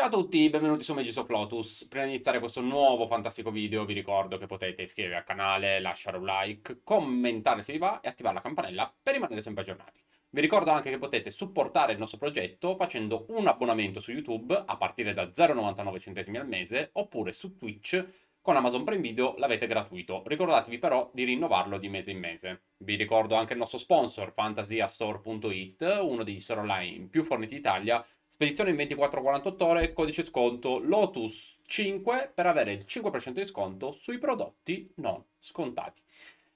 Ciao a tutti, benvenuti su Magis of Lotus. Prima di iniziare questo nuovo fantastico video vi ricordo che potete iscrivervi al canale, lasciare un like, commentare se vi va e attivare la campanella per rimanere sempre aggiornati. Vi ricordo anche che potete supportare il nostro progetto facendo un abbonamento su YouTube a partire da 0,99 centesimi al mese oppure su Twitch con Amazon Prime Video l'avete gratuito. Ricordatevi però di rinnovarlo di mese in mese. Vi ricordo anche il nostro sponsor fantasiastore.it, uno degli store online più forniti d'Italia Spedizione in 24-48 ore, codice sconto LOTUS5 per avere il 5% di sconto sui prodotti non scontati.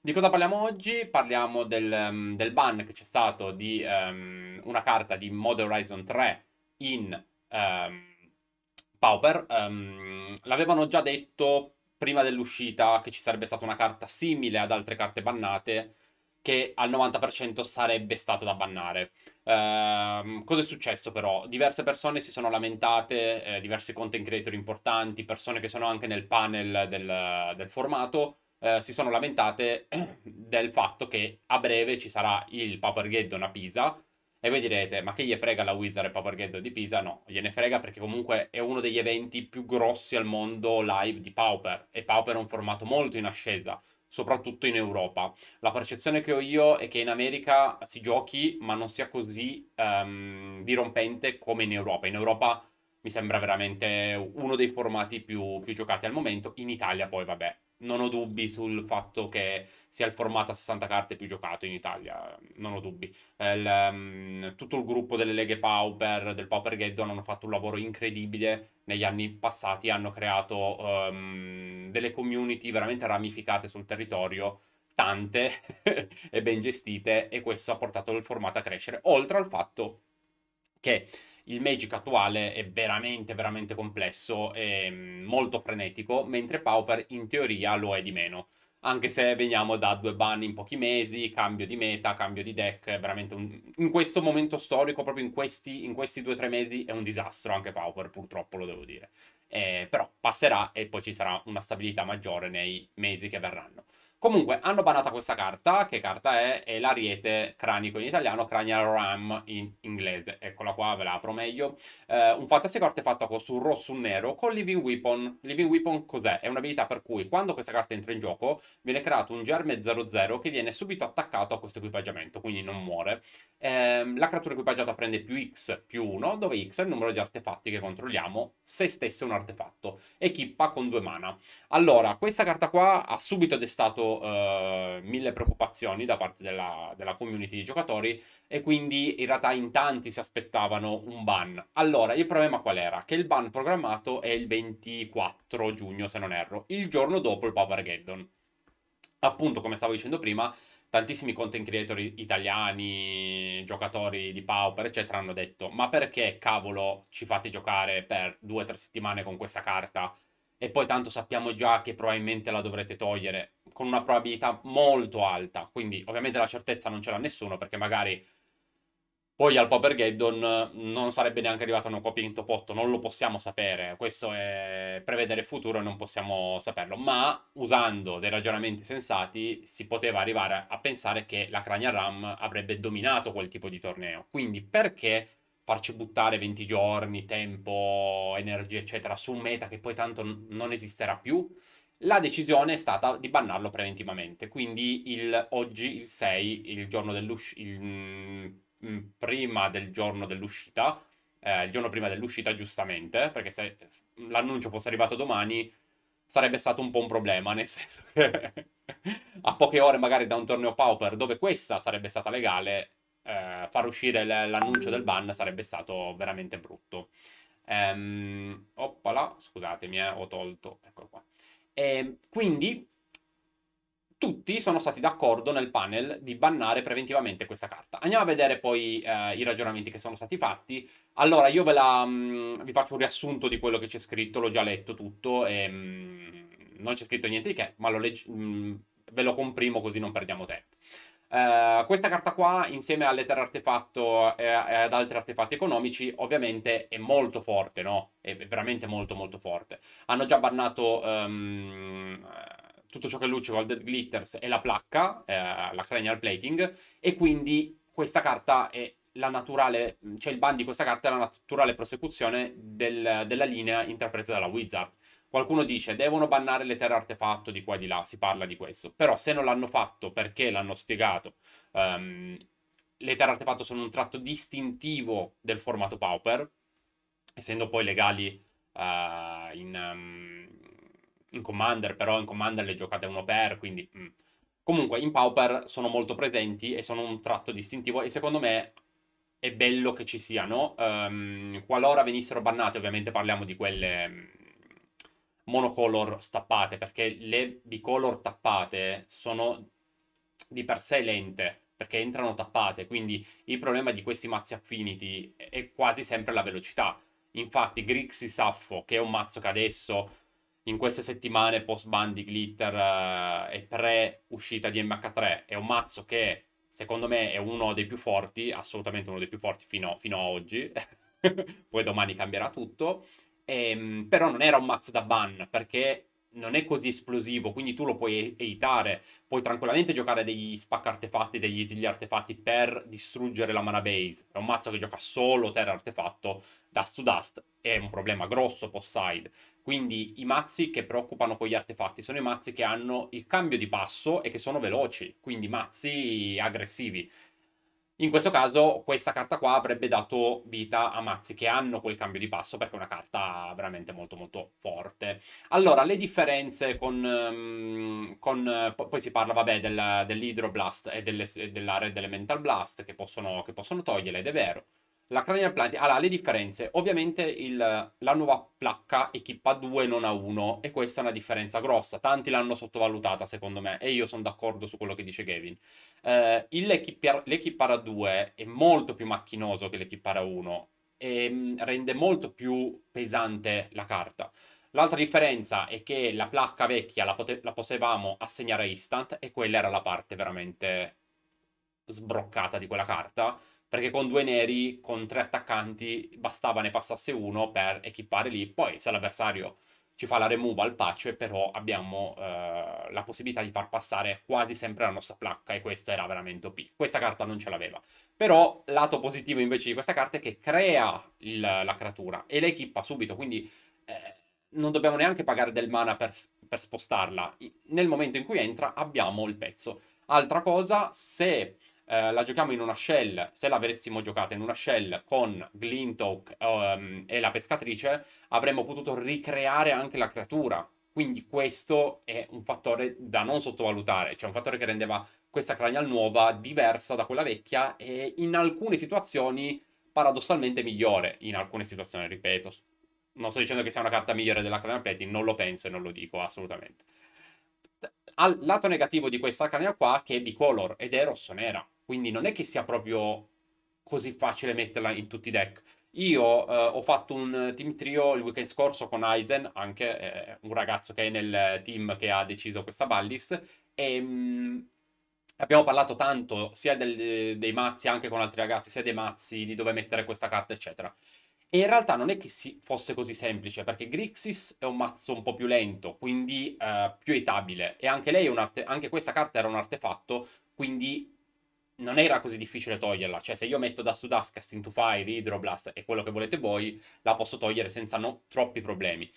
Di cosa parliamo oggi? Parliamo del, mm, del ban che c'è stato di um, una carta di Modern Horizon 3 in um, Pauper. Um, l'avevano già detto prima dell'uscita che ci sarebbe stata una carta simile ad altre carte bannate che al 90% sarebbe stata da bannare. Eh, cosa è successo però? Diverse persone si sono lamentate, eh, diversi content creator importanti, persone che sono anche nel panel del, del formato, eh, si sono lamentate del fatto che a breve ci sarà il Papergeddon a Pisa, e voi direte, ma che gli frega la Wizard e Paperghetto di Pisa? No, gliene frega perché comunque è uno degli eventi più grossi al mondo live di Pauper. E Pauper è un formato molto in ascesa soprattutto in Europa. La percezione che ho io è che in America si giochi, ma non sia così um, dirompente come in Europa. In Europa mi sembra veramente uno dei formati più, più giocati al momento, in Italia poi vabbè, non ho dubbi sul fatto che sia il formato a 60 carte più giocato in Italia, non ho dubbi. Eh, il, um, tutto il gruppo delle leghe Pauper, del Pauper Ghetto, hanno fatto un lavoro incredibile negli anni passati, hanno creato um, delle community veramente ramificate sul territorio, tante e ben gestite, e questo ha portato il formato a crescere, oltre al fatto che il Magic attuale è veramente, veramente complesso e mm, molto frenetico, mentre Pauper in teoria lo è di meno. Anche se veniamo da due ban in pochi mesi, cambio di meta, cambio di deck, è veramente un... in questo momento storico, proprio in questi, in questi due o tre mesi, è un disastro anche Pauper, purtroppo lo devo dire. Eh, però passerà e poi ci sarà una stabilità maggiore nei mesi che verranno. Comunque, hanno banato questa carta, che carta è? È l'ariete cranico in italiano, cranial ram in inglese. Eccola qua, ve la apro meglio. Eh, un fantasy card fatto su un rosso un nero con Living Weapon. Living Weapon cos'è? È un'abilità per cui quando questa carta entra in gioco viene creato un germe 00 che viene subito attaccato a questo equipaggiamento, quindi non muore ehm, la creatura equipaggiata prende più X più 1, dove X è il numero di artefatti che controlliamo se stesso è un artefatto. Equippa con due mana. Allora, questa carta qua ha subito destato eh, mille preoccupazioni da parte della, della community di giocatori e quindi in realtà in tanti si aspettavano un ban. Allora, il problema qual era? Che il ban programmato è il 24 giugno, se non erro, il giorno dopo il Power Geddon. Appunto, come stavo dicendo prima, tantissimi content creator italiani, giocatori di Pauper, eccetera, hanno detto: Ma perché cavolo ci fate giocare per due o tre settimane con questa carta? E poi tanto sappiamo già che probabilmente la dovrete togliere con una probabilità molto alta. Quindi, ovviamente, la certezza non ce l'ha nessuno perché magari poi al Powergeddon eh, non sarebbe neanche arrivata una copia in top 8, non lo possiamo sapere, questo è prevedere il futuro e non possiamo saperlo, ma usando dei ragionamenti sensati si poteva arrivare a pensare che la Crania Ram avrebbe dominato quel tipo di torneo, quindi perché farci buttare 20 giorni, tempo, energie eccetera su un meta che poi tanto non esisterà più? La decisione è stata di bannarlo preventivamente, quindi il, oggi il 6, il giorno dell'uscita Mm, prima del giorno dell'uscita, eh, il giorno prima dell'uscita giustamente, perché se l'annuncio fosse arrivato domani sarebbe stato un po' un problema, nel senso che a poche ore magari da un torneo Pauper dove questa sarebbe stata legale, eh, far uscire l- l'annuncio del ban sarebbe stato veramente brutto. Ehm, oppala, scusatemi, eh, ho tolto, eccolo qua. E ehm, quindi tutti sono stati d'accordo nel panel di bannare preventivamente questa carta. Andiamo a vedere poi eh, i ragionamenti che sono stati fatti. Allora, io ve la, mh, mm, vi faccio un riassunto di quello che c'è scritto, l'ho già letto tutto, e, mh, mm, non c'è scritto niente di che, ma lo legge, mh, mm, ve lo comprimo così non perdiamo tempo. Uh, questa carta qua, insieme all'Ether Artefatto e, ad altri artefatti economici, ovviamente è molto forte, no? È veramente molto molto forte. Hanno già bannato um, tutto ciò che luce lucido, Dead Glitters e la placca, eh, la cranial plating, e quindi questa carta è la naturale, cioè il ban di questa carta è la naturale prosecuzione del, della linea intrapresa dalla Wizard. Qualcuno dice devono bannare le terre artefatto di qua e di là, si parla di questo, però se non l'hanno fatto perché l'hanno spiegato, um, le terre artefatto sono un tratto distintivo del formato Pauper, essendo poi legali uh, in... Um, in Commander, però in Commander le giocate uno per, quindi... Mm. Comunque in Pauper sono molto presenti e sono un tratto distintivo e secondo me è bello che ci siano. Um, qualora venissero bannate, ovviamente parliamo di quelle mm, monocolor stappate, perché le bicolor tappate sono di per sé lente, perché entrano tappate, quindi il problema di questi mazzi affinity è quasi sempre la velocità. Infatti Grixis Saffo, che è un mazzo che adesso in queste settimane post ban di Glitter eh, e pre uscita di MH3 è un mazzo che secondo me è uno dei più forti, assolutamente uno dei più forti fino, fino a oggi, poi domani cambierà tutto, e, ehm, però non era un mazzo da ban perché non è così esplosivo, quindi tu lo puoi evitare, puoi tranquillamente giocare degli spacca artefatti, degli esili artefatti per distruggere la mana base. È un mazzo che gioca solo terra artefatto, dust to dust, è un problema grosso post side. Quindi i mazzi che preoccupano con gli artefatti sono i mazzi che hanno il cambio di passo e che sono veloci, quindi mazzi aggressivi. In questo caso questa carta qua avrebbe dato vita a mazzi che hanno quel cambio di passo perché è una carta veramente molto molto forte. Allora, le differenze con... Ehm, con poi si parla, vabbè, del, dell'Hydroblast e, delle, della Red Elemental Blast che possono, che possono togliere, ed è vero. La cranial planting, allora le differenze, ovviamente il, la nuova placca equipa 2 non a 1 e questa è una differenza grossa, tanti l'hanno sottovalutata secondo me e io sono d'accordo su quello che dice Gavin. Eh, l'equipara 2 è molto più macchinoso che l'equipara 1 e mm, rende molto più pesante la carta. L'altra differenza è che la placca vecchia la, pote- la potevamo assegnare a instant e quella era la parte veramente sbroccata di quella carta perché con due neri, con tre attaccanti, bastava ne passasse uno per equipare lì. Poi se l'avversario ci fa la removal pace, però abbiamo eh, la possibilità di far passare quasi sempre la nostra placca e questo era veramente OP. Questa carta non ce l'aveva. Però lato positivo invece di questa carta è che crea il, la creatura e l'equipa subito, quindi eh, non dobbiamo neanche pagare del mana per, per spostarla. Nel momento in cui entra abbiamo il pezzo. Altra cosa, se eh, la giochiamo in una shell, se l'avessimo giocata in una shell con Glintok um, ehm, e la pescatrice, avremmo potuto ricreare anche la creatura. Quindi questo è un fattore da non sottovalutare, cioè un fattore che rendeva questa cranial nuova diversa da quella vecchia e in alcune situazioni paradossalmente migliore, in alcune situazioni, ripeto. Non sto dicendo che sia una carta migliore della cranial plating, non lo penso e non lo dico assolutamente. Al lato negativo di questa cranial qua che è bicolor ed è rosso-nera quindi non è che sia proprio così facile metterla in tutti i deck. Io eh, ho fatto un team trio il weekend scorso con Aizen, anche eh, un ragazzo che è nel team che ha deciso questa ballist, e ehm, mh, abbiamo parlato tanto sia del, dei mazzi anche con altri ragazzi, sia dei mazzi, di dove mettere questa carta, eccetera. E in realtà non è che fosse così semplice, perché Grixis è un mazzo un po' più lento, quindi eh, più etabile, e anche, anche questa carta era un artefatto, quindi non era così difficile toglierla. Cioè, se io metto da to Dust, Casting to Fire, Hydroblast e quello che volete voi, la posso togliere senza no, troppi problemi.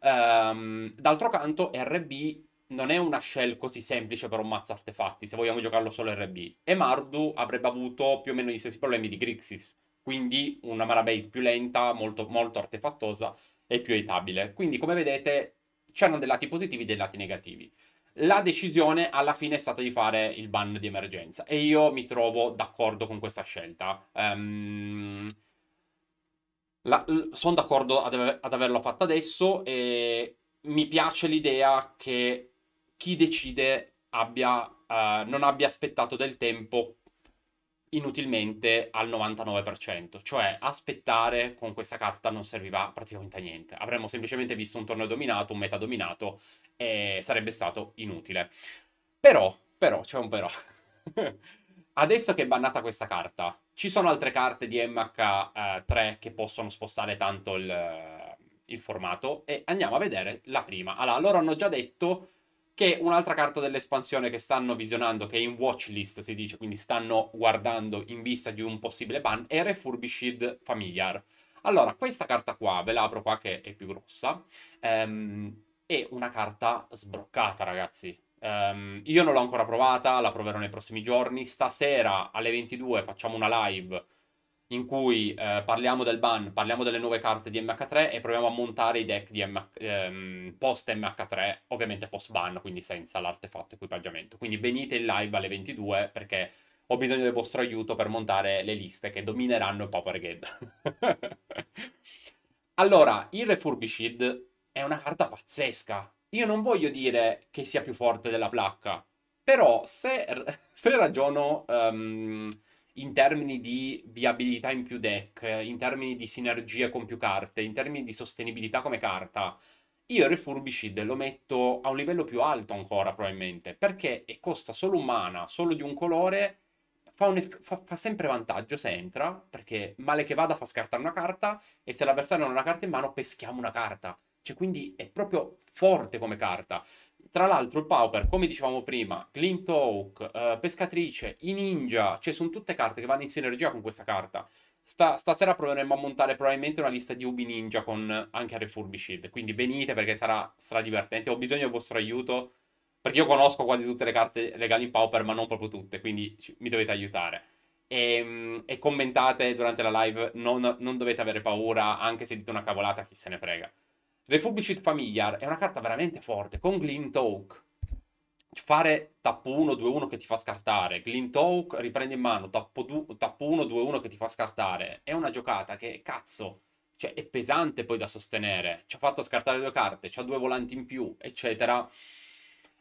Um, d'altro canto, RB non è una shell così semplice per un mazzo artefatti, se vogliamo giocarlo solo RB. E Mardu avrebbe avuto più o meno gli stessi problemi di Grixis, quindi una mana base più lenta, molto, molto artefattosa e più etabile. Quindi, come vedete, c'erano dei lati positivi e dei lati negativi la decisione alla fine è stata di fare il ban di emergenza e io mi trovo d'accordo con questa scelta. Um, ehm, sono d'accordo ad, aver, ad averlo fatto adesso e mi piace l'idea che chi decide abbia, uh, non abbia aspettato del tempo inutilmente al 99%, cioè aspettare con questa carta non serviva praticamente a niente. Avremmo semplicemente visto un torneo dominato, un meta dominato e sarebbe stato inutile. Però, però, c'è un però. Adesso che è bannata questa carta, ci sono altre carte di MH3 eh, che possono spostare tanto il, il, formato e andiamo a vedere la prima. Allora, loro hanno già detto che un'altra carta dell'espansione che stanno visionando, che è in watchlist si dice, quindi stanno guardando in vista di un possibile ban, è Refurbished Familiar. Allora, questa carta qua, ve la apro qua che è più grossa, ehm, è una carta sbroccata, ragazzi. Um, io non l'ho ancora provata, la proverò nei prossimi giorni. Stasera alle 22 facciamo una live in cui eh, parliamo del ban, parliamo delle nuove carte di MH3 e proviamo a montare i deck di MH, ehm, post MH3, ovviamente post ban, quindi senza l'artefatto equipaggiamento. Quindi venite in live alle 22 perché ho bisogno del vostro aiuto per montare le liste che domineranno il Power Gate. allora, il Refurbished è una carta pazzesca. Io non voglio dire che sia più forte della placca, però se, se ragiono um, in termini di viabilità in più deck, in termini di sinergie con più carte, in termini di sostenibilità come carta, io Refurbished lo metto a un livello più alto ancora probabilmente, perché costa solo un mana, solo di un colore, fa, un fa, fa sempre vantaggio se entra, perché male che vada fa scartare una carta, e se l'avversario non ha una carta in mano peschiamo una carta. Cioè, quindi è proprio forte come carta. Tra l'altro, il Pauper, come dicevamo prima, Glint Oak, eh, Pescatrice, i Ninja, cioè sono tutte carte che vanno in sinergia con questa carta. Sta, stasera proveremo a montare probabilmente una lista di Ubi Ninja con anche Refurbished. Quindi venite perché sarà stradivertente. Ho bisogno del vostro aiuto. Perché io conosco quasi tutte le carte legali in Pauper, ma non proprio tutte. Quindi mi dovete aiutare. E, ehm, e commentate durante la live. Non, non dovete avere paura, anche se dite una cavolata, chi se ne frega. Refubicit Familiar è una carta veramente forte, con Glint Oak. Fare tappo 1, 2, 1 che ti fa scartare, Glint Oak riprende in mano, tappo, du- tappo 1, 2, 1 che ti fa scartare. È una giocata che, cazzo, cioè è pesante poi da sostenere. Ci ha fatto scartare due carte, c'ha due volanti in più, eccetera.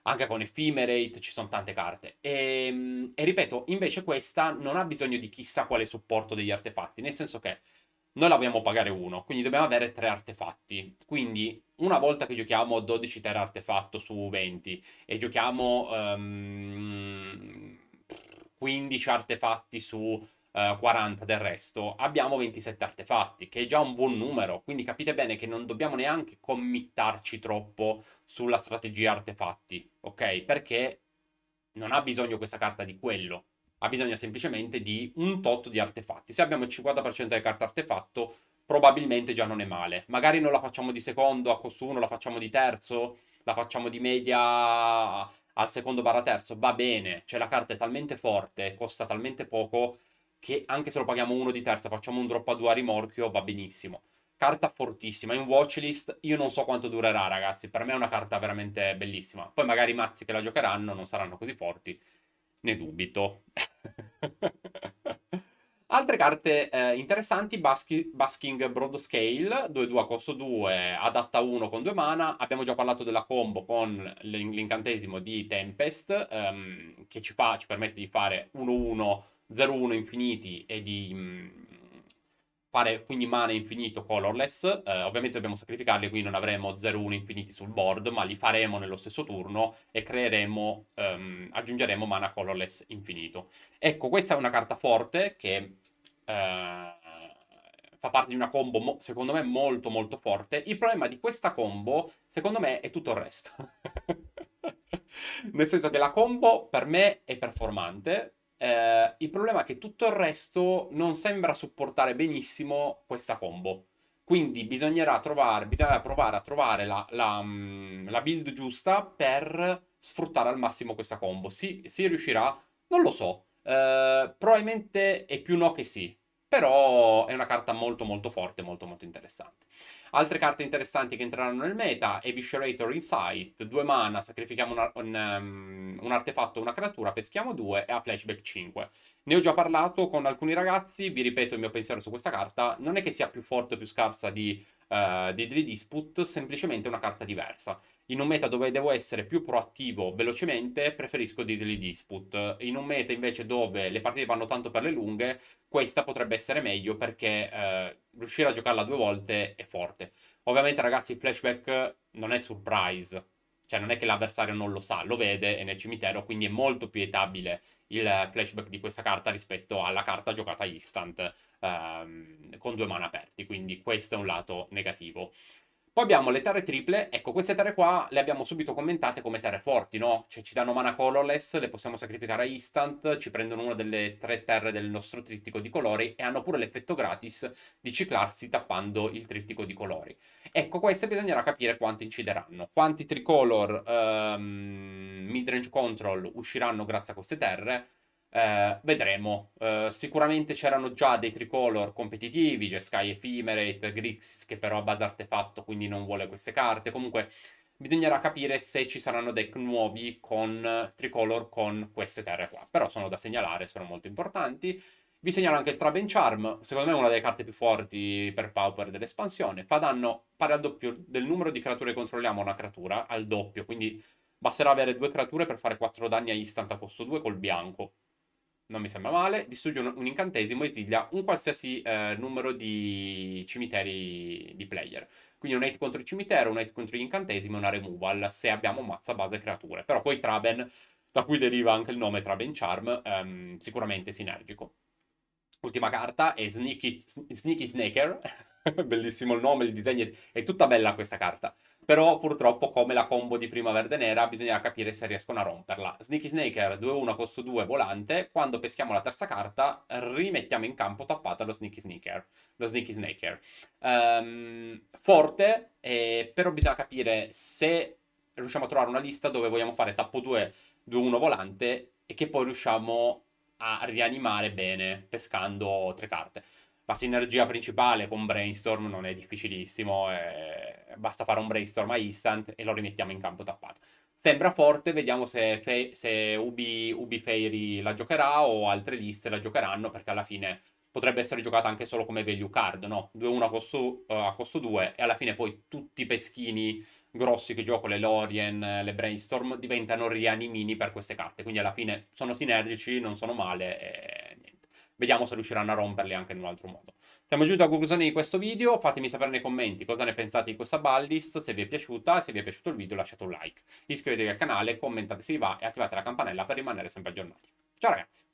Anche con Ephemerate ci sono tante carte. E, ehm, e ripeto, invece questa non ha bisogno di chissà quale supporto degli artefatti, nel senso che noi la vogliamo pagare uno, quindi dobbiamo avere tre artefatti. Quindi una volta che giochiamo 12 terra artefatto su 20 e giochiamo um, ehm, 15 artefatti su uh, eh, 40 del resto, abbiamo 27 artefatti, che è già un buon numero. Quindi capite bene che non dobbiamo neanche committarci troppo sulla strategia artefatti, ok? Perché non ha bisogno questa carta di quello ha bisogno semplicemente di un tot di artefatti. Se abbiamo il 50% di carte artefatto, probabilmente già non è male. Magari non la facciamo di secondo a costo 1, la facciamo di terzo, la facciamo di media al secondo barra terzo, va bene, cioè la carta è talmente forte, costa talmente poco, che anche se lo paghiamo uno di terza, facciamo un drop a 2 a rimorchio, va benissimo. Carta fortissima, in watchlist io non so quanto durerà ragazzi, per me è una carta veramente bellissima. Poi magari i mazzi che la giocheranno non saranno così forti, ne dubito. Altre carte eh, interessanti, Baschi, Basking Broad Scale, 2-2 a costo 2, adatta 1 con 2 mana. Abbiamo già parlato della combo con l'incantesimo di Tempest, ehm, che ci, fa, ci, permette di fare 1-1, 0-1 infiniti e di, mm, fare quindi mana infinito colorless, eh, ovviamente dobbiamo sacrificarli, quindi non avremo 0-1 infiniti sul board, ma li faremo nello stesso turno e creeremo, ehm, aggiungeremo mana colorless infinito. Ecco, questa è una carta forte che eh, fa parte di una combo, mo- secondo me, molto molto forte. Il problema di questa combo, secondo me, è tutto il resto. Nel senso che la combo per me è performante, eh, il problema è che tutto il resto non sembra supportare benissimo questa combo. Quindi bisognerà, trovare, bisognerà provare a trovare la, la, mm, la, build giusta per sfruttare al massimo questa combo. Si, si riuscirà? Non lo so. Eh, probabilmente è più no che sì però è una carta molto molto forte, molto molto interessante. Altre carte interessanti che entreranno nel meta, Eviscerator Insight, due mana, sacrifichiamo un, un, um, ehm, un artefatto una creatura, peschiamo due e a flashback 5. Ne ho già parlato con alcuni ragazzi, vi ripeto il mio pensiero su questa carta, non è che sia più forte o più scarsa di uh, eh, Dispute semplicemente una carta diversa. In un meta dove devo essere più proattivo velocemente, preferisco Diddly Dispute. In un meta invece dove le partite vanno tanto per le lunghe, questa potrebbe essere meglio perché uh, riuscire a giocarla due volte è forte. Ovviamente ragazzi il flashback non è surprise, cioè non è che l'avversario non lo sa, lo vede, è nel cimitero, quindi è molto più etabile il flashback di questa carta rispetto alla carta giocata instant ehm, con due mani aperti, quindi questo è un lato negativo. Poi abbiamo le terre triple, ecco queste terre qua le abbiamo subito commentate come terre forti, no? Cioè ci danno mana colorless, le possiamo sacrificare a instant, ci prendono una delle tre terre del nostro trittico di colori e hanno pure l'effetto gratis di ciclarsi tappando il trittico di colori. Ecco queste bisognerà capire quante incideranno, quanti tricolor um, midrange control usciranno grazie a queste terre eh, vedremo. Eh, sicuramente c'erano già dei tricolor competitivi, c'è Sky Ephemerate, Grix che però ha base artefatto quindi non vuole queste carte. Comunque bisognerà capire se ci saranno deck nuovi con tricolor con queste terre qua. Però sono da segnalare, sono molto importanti. Vi segnalo anche il Traben Charm, secondo me è una delle carte più forti per Power dell'espansione. Fa danno pari al doppio del numero di creature che controlliamo una creatura, al doppio, quindi basterà avere due creature per fare 4 danni a instant a costo 2 col bianco non mi sembra male, distrugge un, un incantesimo e esiglia un qualsiasi eh, numero di cimiteri di player. Quindi un hit contro il cimitero, un hit contro gli incantesimi e una removal se abbiamo mazza base creature. Però poi Traben, da cui deriva anche il nome Traben Charm, ehm, sicuramente sinergico. Ultima carta è Sneaky, Sneaky Snaker, bellissimo il nome, il disegno, è tutta bella questa carta. Però purtroppo come la combo di prima verde nera bisognerà capire se riescono a romperla. Sneaky Snaker 2-1 costo 2 volante, quando peschiamo la terza carta rimettiamo in campo tappata lo Sneaky Snaker. Lo Sneaky Snaker. Um, forte, eh, però bisogna capire se riusciamo a trovare una lista dove vogliamo fare tappo 2, 2-1 volante e che poi riusciamo a rianimare bene pescando tre carte la sinergia principale con brainstorm non è difficilissimo, eh, basta fare un brainstorm a instant e lo rimettiamo in campo tappato. Sembra forte, vediamo se, fe- se Ubi, Ubi Fairy la giocherà o altre liste la giocheranno, perché alla fine potrebbe essere giocata anche solo come value card, no? 2-1 a costo, uh, a costo 2 e alla fine poi tutti i peschini grossi che gioco, le Lorien, le Brainstorm, diventano rianimini per queste carte. Quindi alla fine sono sinergici, non sono male e Vediamo se riusciranno a romperli anche in un altro modo. Siamo giunti alla conclusione di questo video, fatemi sapere nei commenti cosa ne pensate di questa ballist, se vi è piaciuta, se vi è piaciuto il video lasciate un like, iscrivetevi al canale, commentate se vi va e attivate la campanella per rimanere sempre aggiornati. Ciao ragazzi!